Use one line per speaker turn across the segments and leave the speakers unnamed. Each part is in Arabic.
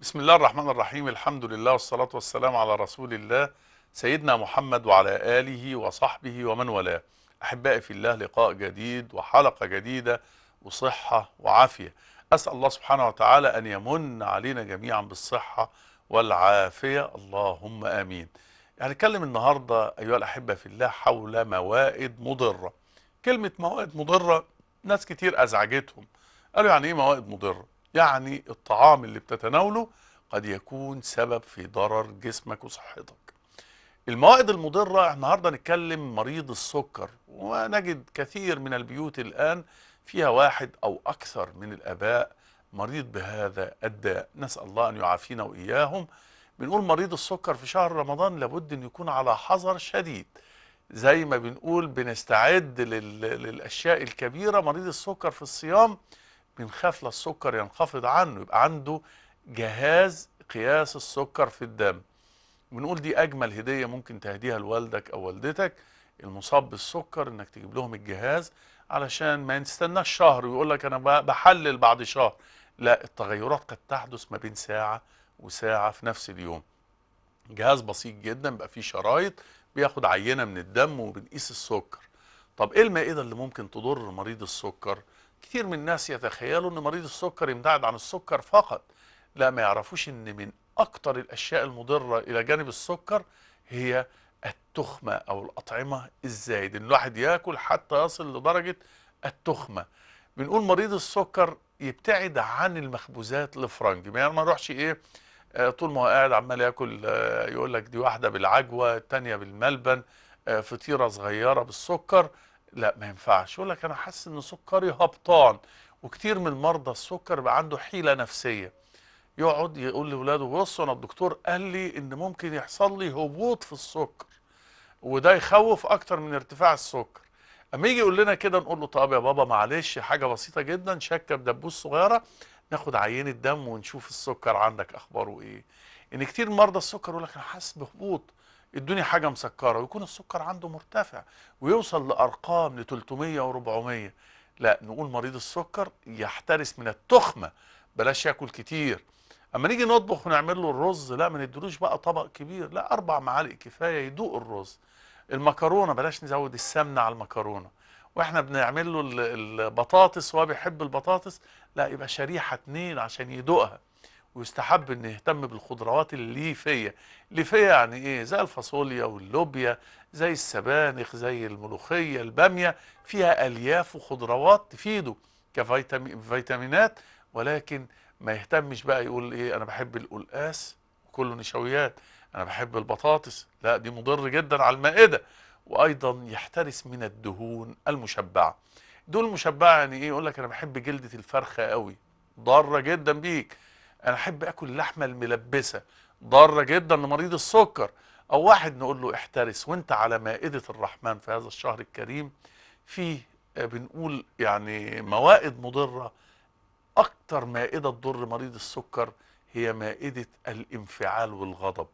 بسم الله الرحمن الرحيم الحمد لله والصلاة والسلام على رسول الله سيدنا محمد وعلى آله وصحبه ومن والاه أحبائي في الله لقاء جديد وحلقة جديدة وصحة وعافية أسأل الله سبحانه وتعالى أن يمن علينا جميعا بالصحة والعافية اللهم آمين هنتكلم النهاردة أيها الأحبة في الله حول موائد مضرة كلمة موائد مضرة ناس كتير أزعجتهم قالوا يعني إيه موائد مضرة يعني الطعام اللي بتتناوله قد يكون سبب في ضرر جسمك وصحتك الموائد المضرة النهاردة نتكلم مريض السكر ونجد كثير من البيوت الآن فيها واحد أو أكثر من الأباء مريض بهذا الداء نسأل الله أن يعافينا وإياهم بنقول مريض السكر في شهر رمضان لابد أن يكون على حذر شديد زي ما بنقول بنستعد للأشياء الكبيرة مريض السكر في الصيام بنخاف السكر ينخفض عنه يبقى عنده جهاز قياس السكر في الدم بنقول دي أجمل هدية ممكن تهديها لوالدك أو والدتك المصاب بالسكر إنك تجيب لهم الجهاز علشان ما يستناش شهر ويقول لك أنا بحلل بعد شهر لا التغيرات قد تحدث ما بين ساعة وساعة في نفس اليوم جهاز بسيط جدا بقى فيه شرايط بياخد عينة من الدم وبنقيس السكر طب ايه المائدة اللي ممكن تضر مريض السكر؟ كثير من الناس يتخيلوا ان مريض السكر يبتعد عن السكر فقط لا ما يعرفوش ان من اكتر الاشياء المضره الى جانب السكر هي التخمه او الاطعمه الزايد ان الواحد ياكل حتى يصل لدرجه التخمه بنقول مريض السكر يبتعد عن المخبوزات الفرنج يعني ما يروحش ايه آه، طول ما هو قاعد عمال ياكل آه، يقول لك دي واحده بالعجوه الثانيه بالملبن آه، فطيره صغيره بالسكر لا ما ينفعش يقول لك انا حاسس ان سكري هبطان وكتير من مرضى السكر بقى عنده حيله نفسيه يقعد يقول لاولاده بصوا انا الدكتور قال لي ان ممكن يحصل لي هبوط في السكر وده يخوف اكتر من ارتفاع السكر اما يجي يقول لنا كده نقول له طب يا بابا معلش حاجه بسيطه جدا شكه بدبوس صغيره ناخد عينه دم ونشوف السكر عندك اخباره ايه ان كتير مرضى السكر يقول لك انا حاسس بهبوط الدنيا حاجة مسكرة ويكون السكر عنده مرتفع ويوصل لأرقام ل 300 و 400 لا نقول مريض السكر يحترس من التخمة بلاش ياكل كتير اما نيجي نطبخ ونعمل له الرز لا ما ندلوش بقى طبق كبير لا اربع معالق كفايه يدوق الرز المكرونه بلاش نزود السمنه على المكرونه واحنا بنعمل له البطاطس وهو بيحب البطاطس لا يبقى شريحه اتنين عشان يدوقها ويستحب ان يهتم بالخضروات الليفيه الليفيه يعني ايه زي الفاصوليا واللوبيا زي السبانخ زي الملوخيه الباميه فيها الياف وخضروات تفيده كفيتامينات ولكن ما يهتمش بقى يقول ايه انا بحب القلقاس كله نشويات انا بحب البطاطس لا دي مضر جدا على المائده وايضا يحترس من الدهون المشبعه دول مشبعه يعني ايه يقول لك انا بحب جلده الفرخه قوي ضاره جدا بيك انا احب اكل اللحمه الملبسه ضاره جدا لمريض السكر او واحد نقول له احترس وانت على مائده الرحمن في هذا الشهر الكريم فيه آه، بنقول يعني موائد مضره اكتر مائده تضر مريض السكر هي مائده الانفعال والغضب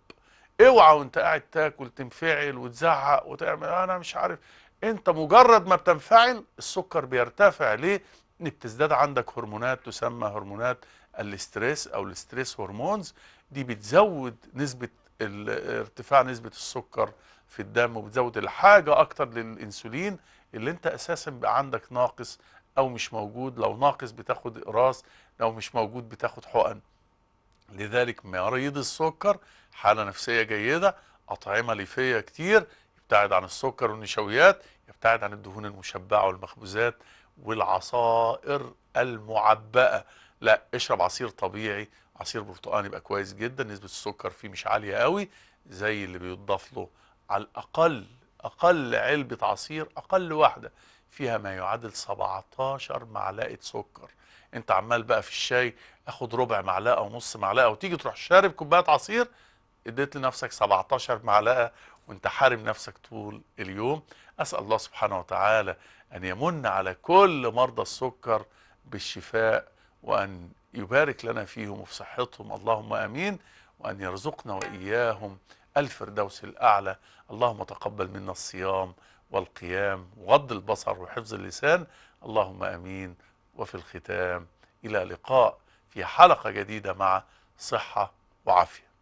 اوعى وانت قاعد تاكل تنفعل وتزعق وتعمل انا مش عارف انت مجرد ما بتنفعل السكر بيرتفع ليه ان بتزداد عندك هرمونات تسمى هرمونات الاستريس او الاستريس هرمونز دي بتزود نسبه ارتفاع نسبه السكر في الدم وبتزود الحاجه اكتر للانسولين اللي انت اساسا بقى عندك ناقص او مش موجود لو ناقص بتاخد اقراص لو مش موجود بتاخد حقن لذلك مريض السكر حاله نفسيه جيده اطعمه ليفيه كتير يبتعد عن السكر والنشويات يبتعد عن الدهون المشبعه والمخبوزات والعصائر المعبأة لا اشرب عصير طبيعي عصير برتقان يبقى كويس جدا نسبة السكر فيه مش عالية قوي زي اللي بيضاف له على الأقل أقل علبة عصير أقل واحدة فيها ما يعادل 17 معلقة سكر انت عمال بقى في الشاي اخد ربع معلقة ونص معلقة وتيجي تروح شارب كوباية عصير اديت لنفسك 17 معلقة وانت حارم نفسك طول اليوم اسأل الله سبحانه وتعالى ان يمن على كل مرضى السكر بالشفاء وأن يبارك لنا فيهم وفي صحتهم اللهم أمين وأن يرزقنا وإياهم الفردوس الأعلى اللهم تقبل منا الصيام والقيام وغض البصر وحفظ اللسان اللهم أمين وفي الختام إلى لقاء في حلقة جديدة مع صحة وعافية